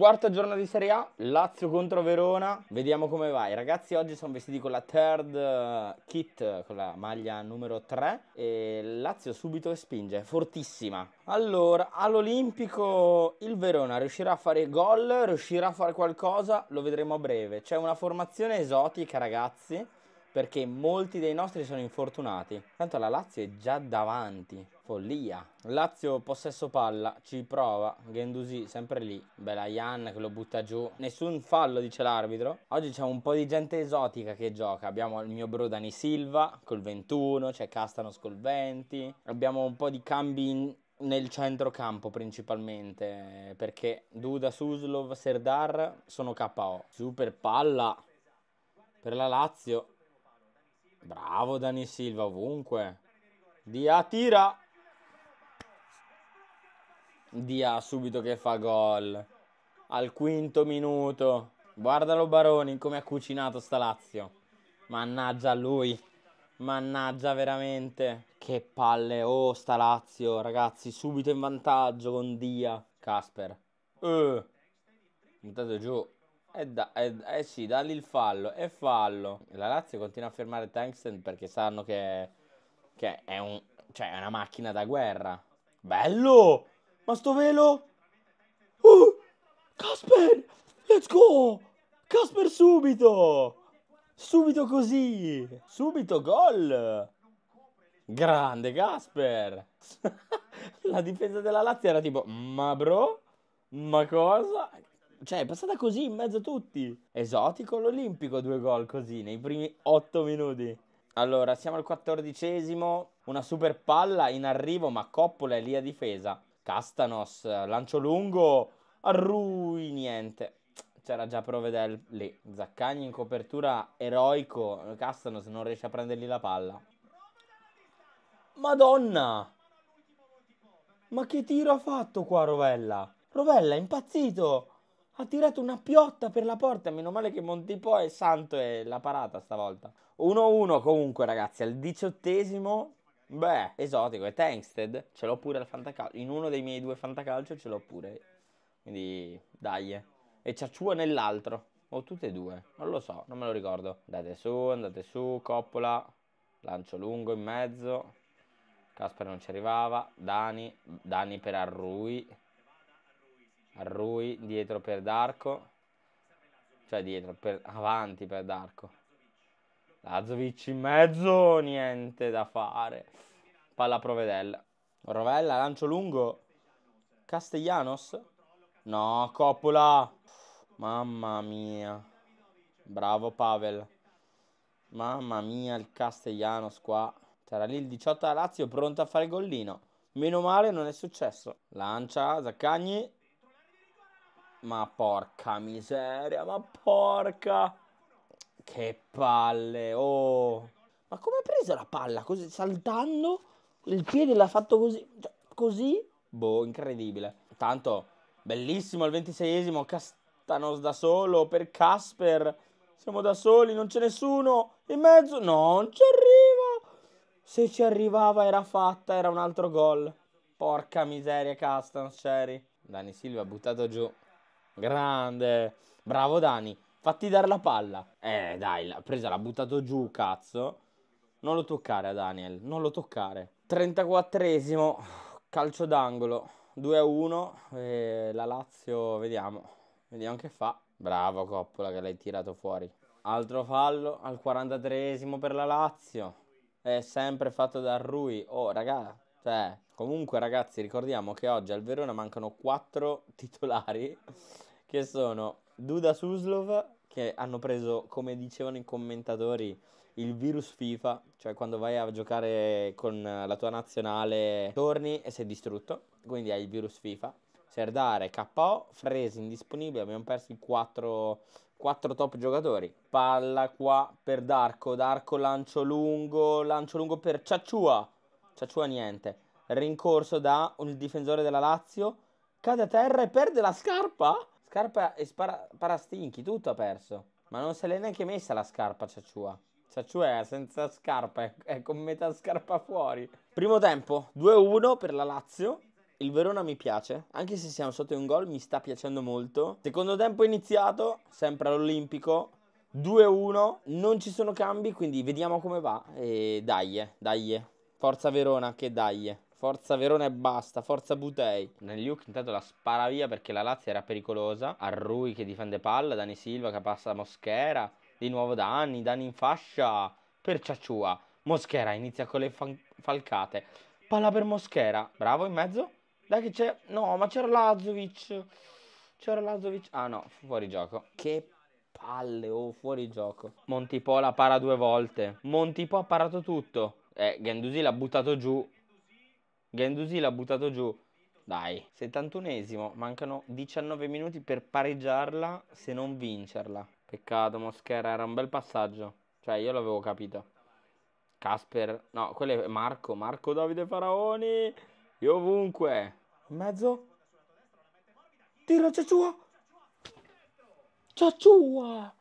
Quarto giorno di Serie A, Lazio contro Verona, vediamo come va. I ragazzi oggi sono vestiti con la third eh, kit, con la maglia numero 3 e Lazio subito spinge, fortissima. Allora, all'Olimpico il Verona riuscirà a fare gol, riuscirà a fare qualcosa, lo vedremo a breve. C'è una formazione esotica ragazzi, perché molti dei nostri sono infortunati. Tanto la Lazio è già davanti, follia. Lazio possesso palla, ci prova, Gendusi sempre lì, bella Ian che lo butta giù, nessun fallo dice l'arbitro. Oggi c'è un po' di gente esotica che gioca, abbiamo il mio bro Dani Silva col 21, c'è Castanos col 20, abbiamo un po' di cambi in nel centrocampo principalmente perché Duda, Suslov, Serdar sono KO. Super palla per la Lazio. Bravo Dani Silva ovunque. Dia tira. Dia subito che fa gol. Al quinto minuto. Guardalo Baroni come ha cucinato sta Lazio. Mannaggia a lui. Mannaggia veramente. Che palle. Oh sta Lazio ragazzi. Subito in vantaggio con Dia. Casper. Eh. Buttato giù. E eh, da, eh, eh sì, dagli il fallo, è fallo. La Lazio continua a fermare Tangsten perché sanno che, che è, un, cioè, è una macchina da guerra. Bello! Ma sto velo? Uh! Casper! Let's go! Casper subito! Subito così! Subito gol! Grande Casper! La difesa della Lazio era tipo, ma bro? Ma cosa? Cioè, è passata così in mezzo a tutti. Esotico l'Olimpico, due gol così, nei primi otto minuti. Allora, siamo al quattordicesimo. Una super palla in arrivo, ma Coppola è lì a difesa. Castanos, lancio lungo. Arrui, niente. C'era già Provedel lì. Zaccagni in copertura eroico. Castanos non riesce a prendergli la palla. Madonna! Ma che tiro ha fatto qua Rovella? Rovella è impazzito! ha tirato una piotta per la porta. Meno male che Montipò è santo e l'ha parata stavolta. 1-1 comunque, ragazzi, al diciottesimo. Beh, esotico. E Tankstead ce l'ho pure al fantacalcio. In uno dei miei due fantacalcio ce l'ho pure. Quindi, dai. Eh. E Ciacciua nell'altro. O tutte e due. Non lo so, non me lo ricordo. Andate su, andate su, coppola. Lancio lungo in mezzo. Casper non ci arrivava. Dani. Dani per Arrui a Rui dietro per Darko cioè dietro per, avanti per Darko Lazovic in mezzo niente da fare palla a Provedella Rovella lancio lungo Castellanos no Coppola mamma mia bravo Pavel mamma mia il Castellanos qua c'era lì il 18 a Lazio pronto a fare il gollino meno male non è successo lancia Zaccagni ma porca miseria, ma porca. Che palle, oh. Ma come ha preso la palla? Così, saltando? Il piede l'ha fatto così? Cioè, così? Boh, incredibile. Tanto, bellissimo il 26esimo. Castanos da solo per Casper. Siamo da soli, non c'è nessuno. In mezzo, no, non ci arriva. Se ci arrivava era fatta, era un altro gol. Porca miseria, Castanos, Sherry. Dani Silva ha buttato giù. Grande. Bravo Dani. Fatti dare la palla. Eh, dai, l'ha presa, l'ha buttato giù, cazzo. Non lo toccare a Daniel, non lo toccare. 34esimo, calcio d'angolo. 2 a 1. E la Lazio, vediamo. Vediamo che fa. Bravo Coppola che l'hai tirato fuori. Altro fallo al 43esimo per la Lazio. È sempre fatto da Rui. Oh, raga, cioè, comunque ragazzi, ricordiamo che oggi al Verona mancano 4 titolari che sono Duda Suslov, che hanno preso, come dicevano i commentatori, il virus FIFA, cioè quando vai a giocare con la tua nazionale torni e sei distrutto, quindi hai il virus FIFA. Serdare, KO, Fresi indisponibile, abbiamo perso i 4, 4 top giocatori. Palla qua per Darko, Darko lancio lungo, lancio lungo per Ciacciua, Ciacciua niente. Rincorso da un difensore della Lazio, cade a terra e perde la scarpa? Scarpa e spara- parastinchi, tutto ha perso. Ma non se l'è neanche messa la scarpa Ciacciua. Ciacciua è senza scarpa, è con metà scarpa fuori. Primo tempo, 2-1 per la Lazio. Il Verona mi piace, anche se siamo sotto un gol mi sta piacendo molto. Secondo tempo iniziato, sempre all'Olimpico, 2-1, non ci sono cambi, quindi vediamo come va. E dai, dai, forza Verona che dai. Forza Verona e basta, forza Butei. Neliuk intanto la spara via perché la Lazio era pericolosa. Arrui che difende palla, Dani Silva che passa a Moschera. Di nuovo Dani, Dani in fascia per Ciacciua. Moschera inizia con le falcate. Palla per Moschera. Bravo in mezzo. Dai che c'è... No, ma c'era Lazovic. C'era Lazovic. Ah no, fuori gioco. Che palle, oh, fuori gioco. Montipò la para due volte. Montipò ha parato tutto. Eh, Gandusi l'ha buttato giù. Gendusi l'ha buttato giù. Dai, 71esimo, mancano 19 minuti per pareggiarla se non vincerla. Peccato, Moschera, era un bel passaggio. Cioè, io l'avevo capito. Casper, no, quello è Marco, Marco Davide Faraoni. Io ovunque. In mezzo. Tira Ciacciua. Ciacciua.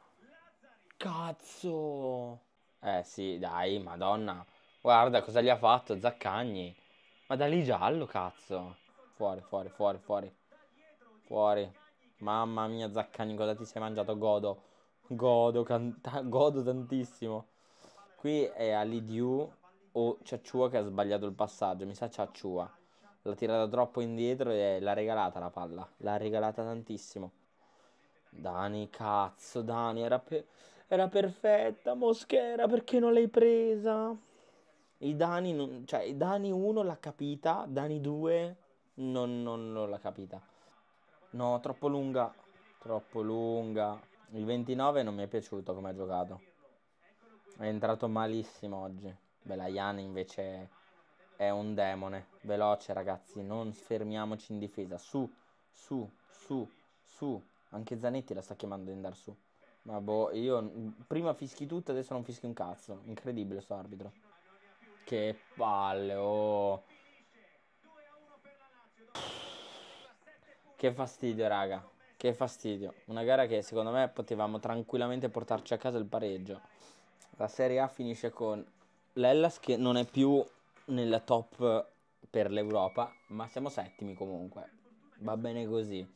Cazzo. Eh sì, dai, madonna. Guarda cosa gli ha fatto Zaccagni. Ma da lì giallo, cazzo. Fuori, fuori, fuori, fuori. Fuori. Mamma mia, Zaccagni, cosa ti sei mangiato? Godo. Godo, canta- godo tantissimo. Qui è Alidiu o Ciacciua che ha sbagliato il passaggio. Mi sa Ciacciua. L'ha tirata troppo indietro e l'ha regalata la palla. L'ha regalata tantissimo. Dani, cazzo, Dani, era, per- era perfetta. Moschera, perché non l'hai presa? I Dani, non, cioè, Dani 1 l'ha capita, Dani 2 non, non, non l'ha capita. No, troppo lunga, troppo lunga. Il 29 non mi è piaciuto come ha giocato. È entrato malissimo oggi. Belaiani invece è un demone. Veloce ragazzi, non fermiamoci in difesa. Su, su, su, su. Anche Zanetti la sta chiamando di andare su. Ma boh, io prima fischi tutto, adesso non fischi un cazzo. Incredibile sto arbitro che palle, oh. Che fastidio, raga. Che fastidio. Una gara che secondo me potevamo tranquillamente portarci a casa il pareggio. La Serie A finisce con l'Ellas che non è più nella top per l'Europa, ma siamo settimi comunque. Va bene così.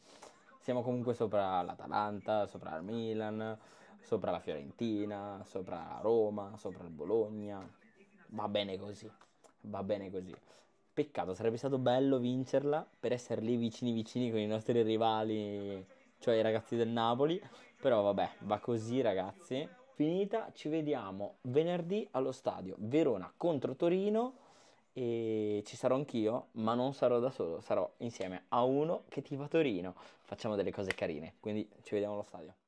Siamo comunque sopra l'Atalanta, sopra il Milan, sopra la Fiorentina, sopra Roma, sopra il Bologna va bene così, va bene così. Peccato, sarebbe stato bello vincerla per essere lì vicini vicini con i nostri rivali, cioè i ragazzi del Napoli, però vabbè, va così ragazzi. Finita, ci vediamo venerdì allo stadio Verona contro Torino e ci sarò anch'io, ma non sarò da solo, sarò insieme a uno che ti va Torino. Facciamo delle cose carine, quindi ci vediamo allo stadio.